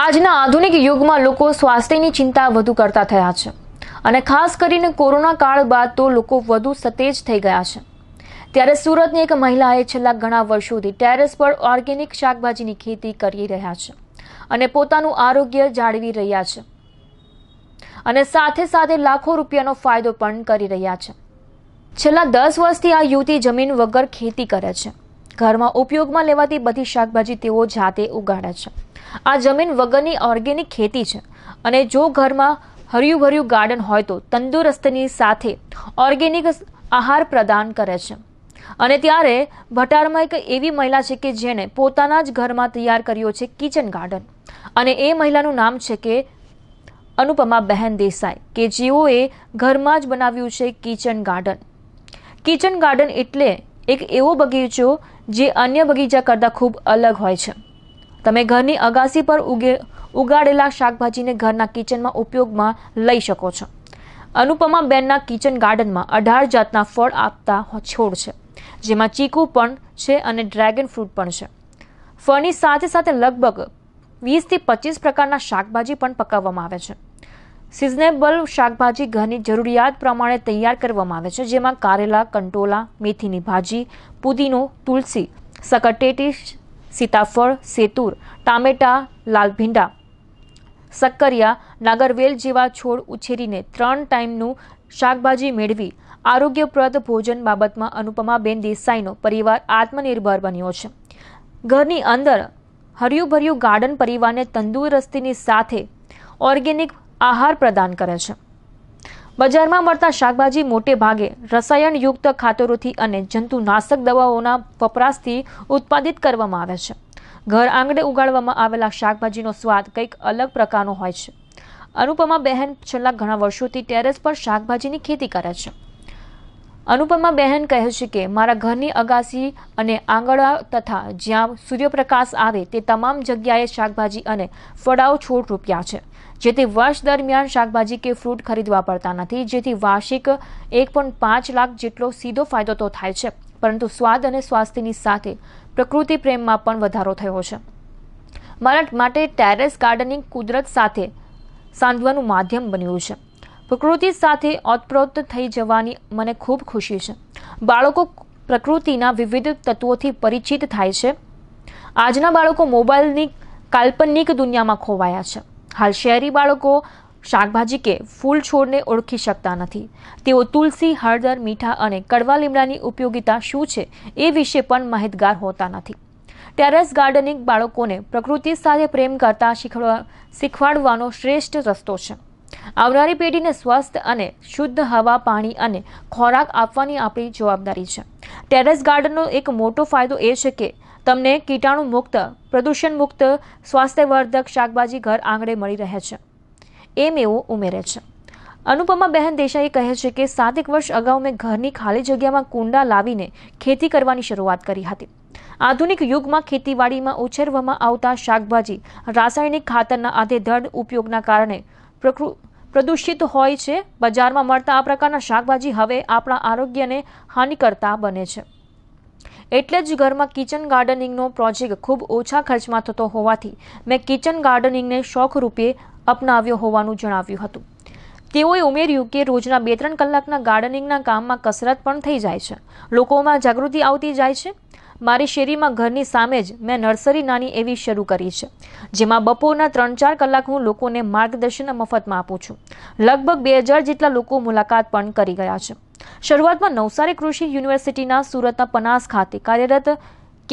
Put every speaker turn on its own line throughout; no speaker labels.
આજના આધુનિક યુગમાં લોકો સ્વાસ્થ્યની ચિંતા વધુ કરતા થયા છે અને ખાસ કરીને કોરોના કાળ બાદ તો લોકો વધુ સતેજ થઈ ગયા છે ત્યારે સુરતની એક મહિલાએ છેલ્લા ઘણા વર્ષોથી ટેરેસ પર ઓર્ગેનિક શાકભાજીની ખેતી કરી રહ્યા છે અને પોતાનું આરોગ્ય જાળવી રહ્યા છે અને સાથે સાથે લાખો રૂપિયાનો ફાયદો પણ કરી રહ્યા છે છેલ્લા દસ વર્ષથી આ યુવતી જમીન વગર ખેતી કરે છે ઘરમાં ઉપયોગમાં લેવાતી બધી શાકભાજી તેઓ જાતે ઉગાડે છે આ જમીન વગરની ઓર્ગેનિક ખેતી છે અને જો ઘરમાં હર્યુંભર્યું ગાર્ડન હોય તો તંદુરસ્તની સાથે ઓર્ગેનિક આહાર પ્રદાન કરે છે અને ત્યારે ભટારમાં એક એવી મહિલા છે કે જેણે પોતાના જ ઘરમાં તૈયાર કર્યો છે કિચન ગાર્ડન અને એ મહિલાનું નામ છે કે અનુપમા બહેન દેસાઈ કે જેઓએ ઘરમાં જ બનાવ્યું છે કિચન ગાર્ડન કિચન ગાર્ડન એટલે એક એવો બગીચો જે અન્ય બગીચા કરતાં ખૂબ અલગ હોય છે તમે ઘરની અગાસી પર ઉગે ઉગાડેલા શાકભાજીને ઘરના કિચનમાં ઉપયોગમાં લઈ શકો છો અનુપમા બેનના કિચન ગાર્ડનમાં અઢાર જાતના ફળ આપતા છોડ છે જેમાં ચીકુ પણ છે અને ડ્રેગન ફ્રૂટ પણ છે ફળની સાથે સાથે લગભગ વીસથી પચીસ પ્રકારના શાકભાજી પણ પકાવવામાં આવે છે સિઝનેબલ શાકભાજી ઘરની જરૂરિયાત પ્રમાણે તૈયાર કરવામાં આવે છે જેમાં કારેલા કંટોલા મેથીની ભાજી પુદીનો તુલસી સકટેટી સીતાફળ સેતુર ટામેટા લાલભીંડા ભીંડા સક્કરિયા નાગરવેલ જેવા છોડ ઉછેરીને ત્રણ ટાઈમનું શાકભાજી મેળવી આરોગ્યપ્રદ ભોજન બાબતમાં અનુપમાબેન દેસાઈનો પરિવાર આત્મનિર્ભર બન્યો છે ઘરની અંદર હર્યુંભર્યું ગાર્ડન પરિવારને તંદુરસ્તીની સાથે ઓર્ગેનિક આહાર પ્રદાન કરે છે બજારમાં મળતા શાકભાજી મોટે ભાગે રસાયણયુક્ત ખાતરોથી અને જંતુનાશક દવાઓના વપરાશથી ઉત્પાદિત કરવામાં આવે છે ઘર આંગણે ઉગાડવામાં આવેલા શાકભાજીનો સ્વાદ કંઈક અલગ પ્રકારનો હોય છે અનુપમા બહેન છેલ્લા ઘણા વર્ષોથી ટેરેસ પર શાકભાજીની ખેતી કરે છે અનુપમા બહેન કહે છે કે મારા ઘરની અગાસી અને આંગળા તથા જ્યાં સૂર્યપ્રકાશ આવે તે તમામ જગ્યાએ શાકભાજી અને ફળાઓ છોડ રૂપ્યા છે જેથી વર્ષ દરમિયાન શાકભાજી કે ફ્રૂટ ખરીદવા પડતા નથી જેથી વાર્ષિક એક પાંચ લાખ જેટલો સીધો ફાયદો તો થાય છે પરંતુ સ્વાદ અને સ્વાસ્થ્યની સાથે પ્રકૃતિ પ્રેમમાં પણ વધારો થયો છે મારા માટે ટેરેસ ગાર્ડનિંગ કુદરત સાથે સાંધવાનું માધ્યમ બન્યું છે પ્રકૃતિ સાથે ઓતપ્રોત થઈ જવાની મને ખૂબ ખુશી છે બાળકો પ્રકૃતિના વિવિધ તત્વોથી પરિચિત થાય છે આજના બાળકો મોબાઈલની કાલ્પનિક દુનિયામાં ખોવાયા છે હાલ શહેરી બાળકો શાકભાજી કે ફૂલ છોડને ઓળખી શકતા નથી તેઓ તુલસી હળદર મીઠા અને કડવા લીમડાની ઉપયોગિતા શું છે એ વિશે પણ માહિતગાર હોતા નથી ટેરેસ ગાર્ડનિંગ બાળકોને પ્રકૃતિ સાથે પ્રેમ કરતા શીખવાડવાનો શ્રેષ્ઠ રસ્તો છે આવનારી પેઢીને સ્વસ્થ અને શુદ્ધ હવા પાણી અને ખોરાક આપવાની આપણી જવાબદારી છે ટેરેસ ગાર્ડનનો એક મોટો ફાયદો એ છે કે તમને કીટાણુ મુક્ત પ્રદૂષણ મુક્ત સ્વાસ્થ્યવર્ધક શાકભાજી ઘર આંગણે મળી રહે છે એમ એવો ઉમેરે છે અનુપમા બહેન દેસાઈ કહે છે કે સાતેક વર્ષ અગાઉ મેં ઘરની ખાલી જગ્યામાં કુંડા લાવીને ખેતી કરવાની શરૂઆત કરી હતી આધુનિક યુગમાં ખેતીવાડીમાં ઉછેરવામાં આવતા શાકભાજી રાસાયણિક ખાતરના આધે આધેધડ ઉપયોગના કારણે પ્રદૂષિત હોય છે બજારમાં મળતા આ પ્રકારના શાકભાજી હવે આપણા આરોગ્યને હાનિ બને છે એટલે જ ઘરમાં કિચન ગાર્ડનિંગનો પ્રોજેક્ટ ખૂબ ઓછા ખર્ચમાં થતો હોવાથી મેં કિચન ગાર્ડનિંગને શોખ રૂપે અપનાવ્યો હોવાનું જણાવ્યું હતું તેઓએ ઉમેર્યું કે રોજના બે ત્રણ કલાકના ગાર્ડનિંગના કામમાં કસરત પણ થઈ જાય છે લોકોમાં જાગૃતિ આવતી જાય છે મારી શેરીમાં ઘરની સામે જ મેં નર્સરી નાની એવી શરૂ કરી છે જેમાં બપોરના ત્રણ ચાર કલાક હું લોકોને માર્ગદર્શન મફતમાં આપું છું લગભગ બે હજાર જેટલા લોકો મુલાકાત પણ કરી ગયા છે શરૂઆતમાં નવસારી કૃષિ યુનિવર્સિટીના સુરતના પનાસ ખાતે કાર્યરત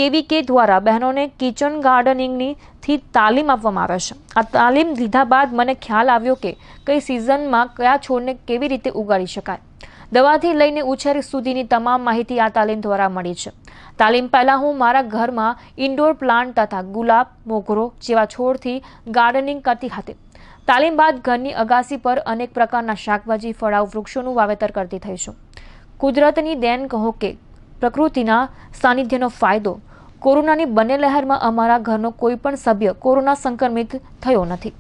કેવીકે દ્વારા બહેનોને કિચન ગાર્ડનિંગની તાલીમ આપવામાં આવે છે આ તાલીમ લીધા બાદ મને ખ્યાલ આવ્યો કે કઈ સિઝનમાં કયા છોડને કેવી રીતે ઉગાડી શકાય દવાથી લઈને ઉછેર સુધીની તમામ માહિતી આ તાલીમ દ્વારા મળી છે તાલીમ પહેલાં હું મારા ઘરમાં ઇન્ડોર પ્લાન્ટ તથા ગુલાબ મોગરો જેવા છોડથી ગાર્ડનિંગ કરતી હતી તાલીમ બાદ ઘરની અગાસી પર અનેક પ્રકારના શાકભાજી ફળાવ વૃક્ષોનું વાવેતર કરતી થઈ છું કુદરતની દેન કહો કે પ્રકૃતિના સાનિધ્યનો ફાયદો કોરોનાની બંને લહેરમાં અમારા ઘરનો કોઈ પણ સભ્ય કોરોના સંક્રમિત થયો નથી